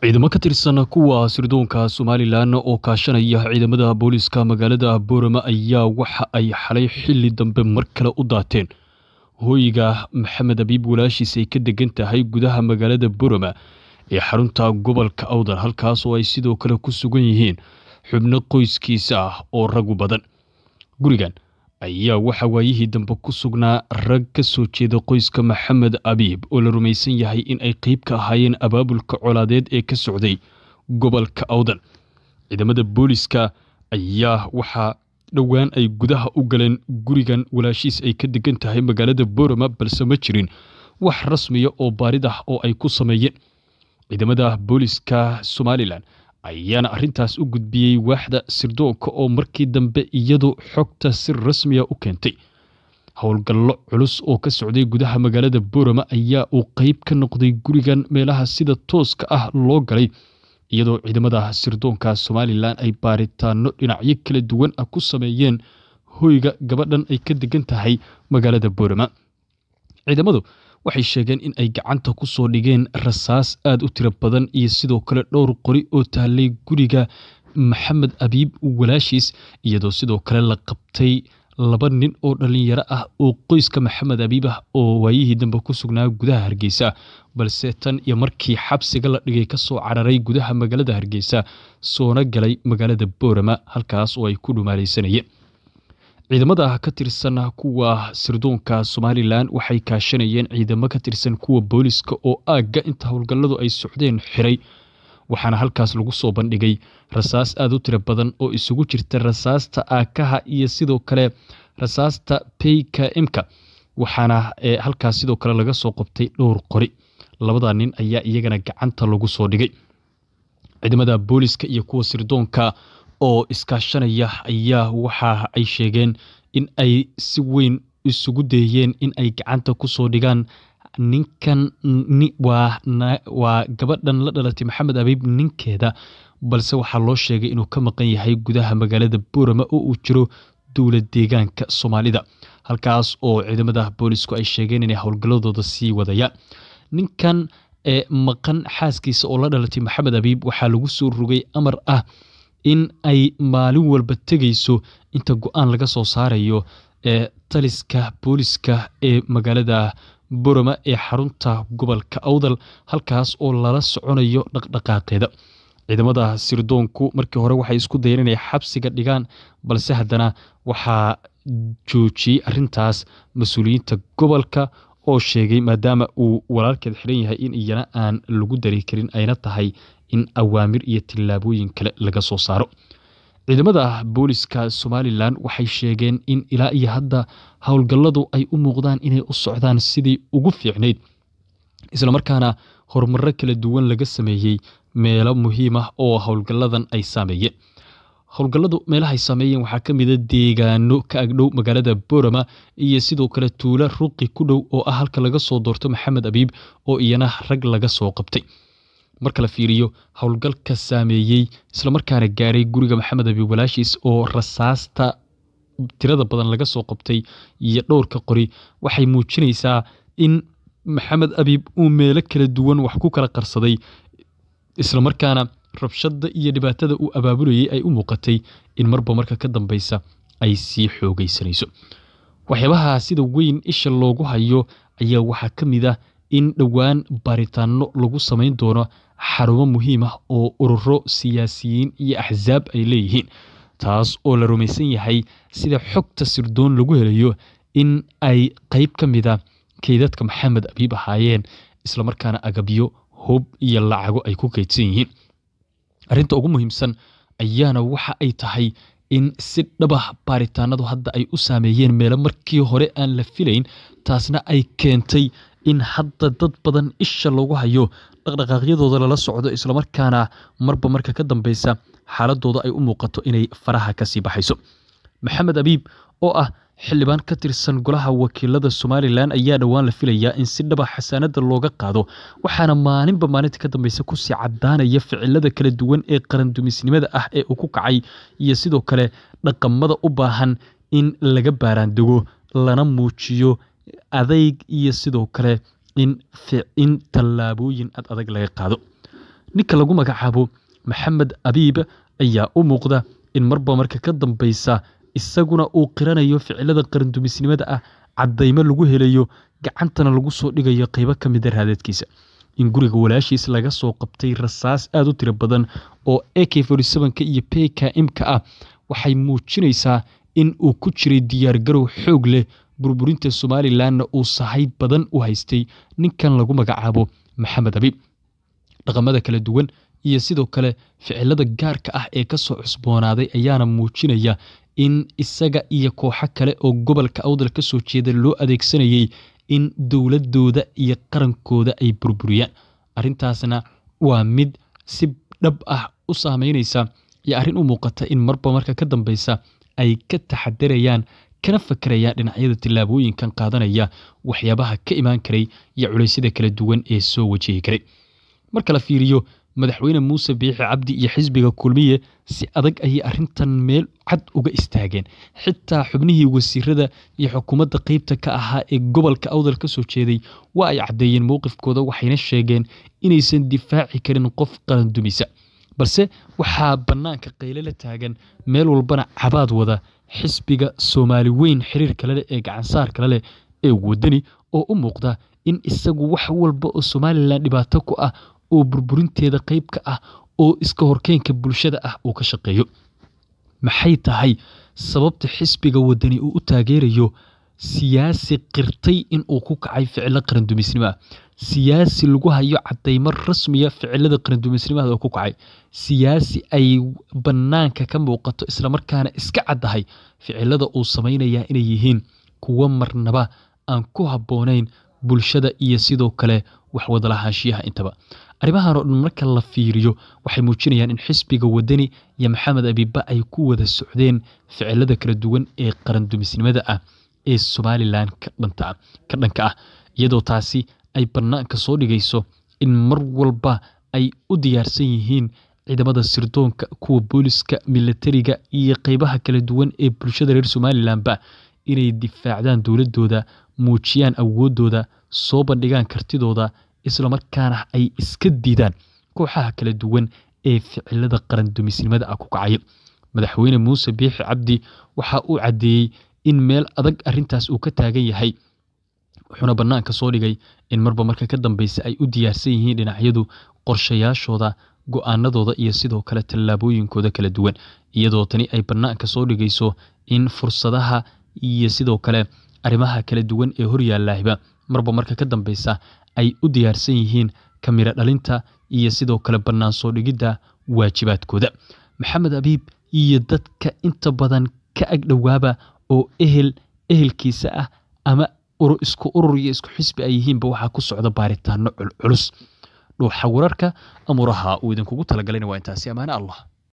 ciidamo ka tirsan kuwa sirdoonka somalilan oo kaashanaya ciidamada booliiska magaalada boorama ayaa waxa ay xalay xili dambe mar kale u daateen hooyiga maxamed abiib walaashiis ay ka degan tahay gudaha magaalada boorama ee xarunta gobolka awdal halkaas oo ay sidoo kale ku sugan yihiin xubno qoyskiisa ah oo ragu badan gurigan ayaa waxaa waayihii dambe ku sugnaa rag ka soo jeeda qoyska maxamed abiib oo la rumaysan yahay in ay qeyb ka ahaayeen abaabulka colaadeed ee ka socday gobolka awdan ciidamada booliiska ayaa waxaa dhowaan ay gudaha u galeen gurigan walaashiis ay ka degan tahay magaalada boorama balse ma jirin wax rasmiya oo baarid ah oo ay ku sameeyeen ciidamada booliska somalilan ayaana arrintaas u gudbiyey waaxda sirdoonka oo markii dambe iyadu xogta si rasmiya ah u keentay howlgallo culus oo ka socday gudaha magaalada borama ayaa uu qayb ka noqday gurigan meelaha sida tooska ah loo galay iyadoo ciidamada sirdoonka somalilan ay baaritaano dhinacyo kala duwan a ah ku sameeyeen hoyga gabadhan ay ka degan tahay magaalada boorama ciidamadu waxay sheegeen in ay gacanta ku soo dhigeen rasaas aad u tiro badan iyo sidoo kale dhowr qori oo taallay guriga maxamed abiib walaashiis iyadoo sidoo kale la qabtay laba nin oo dhallinyaro ah oo qoyska maxamed abiib ah oo waayihii dambe ku sugnaa gudaha hargeysa balse tan iyo markii xabsiga la dhigay kasoo cararay gudaha magaalada hargeysa soona galay magaalada boorama halkaas oo ay ku dhumaalaysanayeen ciidamada ka tirsan kuwa sirdoonka somalilan waxay kaashanayeen ciidamo ka tirsan kuwa booliiska oo aagga inta howlgalladu ay socdeen xiray waxaana halkaas lagu soo bandhigay rasaas aada u tiro badan oo isugu jirta rasaasta aakaha iyo sidoo kale rasaasta k m pkmka waxaana eh, halkaas sidoo kale laga soo qabtay dhowr qori labada nin ayaa iyagana gacanta lagu soo dhigay ciidamada booliska iyo kuwa sirdoonka oo iskaashanaya ayaa waxa ay sheegeen in ay si weyn isugu dayeen in ay gacanta kusoo dhigaan ninkan waa gabadhan la dhalatay maxamed abiib ninkeeda balse waxaa loo sheegay inuu ka maqan yahay gudaha magaalada boorama oo uu jiro dowla deegaanka soomaalida halkaas oo ciidamada booliisku ay sheegeen inay howlgalladooda sii wadayaan ninkan ee maqan xaaskiisa oo la dhalatay maxamed abiib waxaa lagu soo rogay amar ah in ay maalin walba tegayso inta go-aan laga soo saarayo ee taliska booliska ee magaalada boroma ee xarunta gobolka awdal halkaas oo lala soconayo dhaqdhaqaaqeeda ciidamada sirdoonku markii hore waxay isku dayeen inay xabsiga dhigaan balse haddana waxaa joojiyey arintaas mas-uuliyiinta gobolka oo sheegay maadaama uu walaalkeed xidhan yahay in iyana aan lagu dari karin ayna tahay in awaamir iyo tillaabooyin kale laga soo saaro ciidamada booliska somalilan waxay sheegeen in ilaa iyo hadda howlgalladu ay u muuqdaan inay u socdaan sidii ugu fiicnayd islamarkaana horumaro kala duwan laga sameeyey meelo muhiim ah oo howlgalladan ay saameeyeen howlgalladu meelahay saameeyeen waxaa ka mida ah deegaano ka agdhow magaalada borama iyo sidoo kale tuulo ruqi ku dhow oo ah halka laga soo doorto maxamed abiib oo iyana rag laga soo qabtay marka la fiiriyo howlgalka saameeyey islamarkaana gaaray guriga maxamed abi walaashiis oo rasaasta tirada badan laga soo qabtay iyo dhowrka qori waxay muujinaysaa in maxamed abiib uu meelo kala duwan wax ku kala qarsaday islamarkaana rabshada iyo dhibaatada uu abaabulayay ay u muuqatay in marba marka ka dambaysa ay sii xoogaysanayso waxyaabaha sida weyn isha loogu hayo ayaa waxaa ka mid ah in dhowaan baaritaano lagu samayn doono xarumo muhiim ah oo ururo siyaasiyiin iyo axsaab ay leeyihiin taas oo la rumaysan yahay sida xogta sirdoon lagu helayo in ay qayb ka mid a ah kaydadka maxamed abiib ahaayeen islamarkaana agabyo hub iyo lacago ay ku kaydsan yihiin arrinta ugu muhiimsan ayaana waxa ay tahay in si dhabah baaritaanadu hadda ay u saameeyeen meelo markii hore aan la filayn taasna ay keentay in hadda dad badan isha lagu hayo dhaqdhaqaaqyadooda lala socdo islamarkaana marba marka ka dambeysa xaaladooda ay u muuqato inay faraha kasii baxayso maxamed abiib oo ah xildhibaan ka tirsan golaha wakiilada somalilan ayaa dhowaan la filayaa in si dhaba ah xasaanada looga qaado waxaana maalinba maalinta ka dambeysa kusii cadaanaya ficilada kala duwan ee qarandumisnimada ah ee uu ku kacay iyo sidoo kale dhaqamada u baahan in laga baaraandego lana muujiyo adayg iyo sidoo kale in tallaabooyin ad adag laga qaado ninka lagu magacaabo maxamed abiib ayaa u muuqda in marba marka ka dambaysa isaguna uu qiranayo ficilada qarandumisnimada ah caddaymo lagu helayo gacantana lagu soo dhigayo qaybo ka mida ah raadeedkiisa in guriga walaashiis laga soo qabtay rasaas aada u tiro badan oo a k ka iyo m ka ah waxay muujinaysaa in uu ku jiray diyaargarow xoog leh burburinta somalilandna uu sahayd badan u haystay ninkan lagu magacaabo maxamed abi dhaqamada kala duwan iyo sidoo kale ficilada gaarka ah ee kasoo cusboonaaday ayaana muujinaya in isaga iyo kooxo kale oo gobolka awdal kasoo jeeda loo adeegsanayay in dowladooda iyo qarankooda ay burburiyaan arintaasna waa mid si dhab ah u saameynaysa iyo arrin u muuqata in marba marka ka dambeysa ay ka taxadarayaan kana fakaraya dhinacyada tallaabooyinkan qaadanaya waxyaabaha ka imaan karay iyo culaysyada kala duwan ee soo wajihi karay marka la fiiriyo madaxweyne muuse biixi cabdi iyo xisbiga kulmiye si adag ayay arrintan meel cad uga istaageen xitaa xubnihii wasiirada iyo xukuumadda qeybta ka ahaa ee gobolka awdal ka soo jeeday waa ay caddeeyeen mowqifkooda waxayna sheegeen inaysan difaaci karin qof qalandumisa balse waxaa bannaanka qaylala taagan meel walbana cabaad wada xisbiga soomaali weyn xiriirka laleh ee gacansaarka laleh ee wadani oo u muuqda in isagu wax walba oo somalilan dhibaato ku ah oo burburinteeda qayb ka ah oo iska horkeenka bulshada ah uu ka shaqeeyo maxay tahay sababta xisbiga wadani uu u taageerayo siyaasi qirtay inuu ku kacay ficilo qarandumisnimo ah siyaasi lagu hayo cadaymo rasmiya ah, ficilada qaranduumaysnimada oo ku kacay siyaasi ay bannaanka ka muuqato islamarkaana iska caddahay ficilada uu samaynayaa inay yihiin kuwo marnaba aan ku habboonayn bulshada iyo sidoo kale waxwadalahaanshiyaha intaba arrimahan oo dhan marka la fiiriyo waxay muujinayaan in xisbiga wadani iyo maxamed abiba ay ku wada socdeen ficilada kala duwan ee qarandumisnimada ah ee somalilan ka dhanka ah iyadoo taasi ay bannaanka soo dhigayso in mar walba ay u diyaarsan yihiin ciidamada sirdoonka kuwa booliska milatariga iyo qeybaha kala duwan ee bulshada reer somalilanba inay difaacdaan dowladdooda muujiyaan awoodooda soo bandhigaan kartidooda islamarkaana ay iska diidaan kooxaha kala duwan ee ficilada qarandumisnimada ah ku kacay madaxweyne muuse biixi cabdi waxa uu caddeeyey in meel adag arrintaas uu ka taagan yahay wuxuuna bannaanka soo dhigay in marba marka ka dambeysa ay u diyaarsan yihiin dhinacyadu qorshayaashooda go'aanadooda iyo sidoo kale tallaabooyinkooda kala duwan iyadoo tani ay bannaanka soo dhigayso in fursadaha iyo sidoo kale arrimaha kala duwan ee horyaalaahiba marba marka ka dambeysa ay u diyaarsan yihiin kamira dhalinta iyo sidoo kale bannaan soo dhigidda waajibaadkooda maxamed abiib iyo dadka inta badan ka agdhowaaba oo ehel ehelkiisa ah ama isku urur iyo isku xisbi ay yihiinba waxaa ku socda baaritaano culculus dhuuxa wararka amuraha uu idinkugu talagalayna waa intaasi amaane allah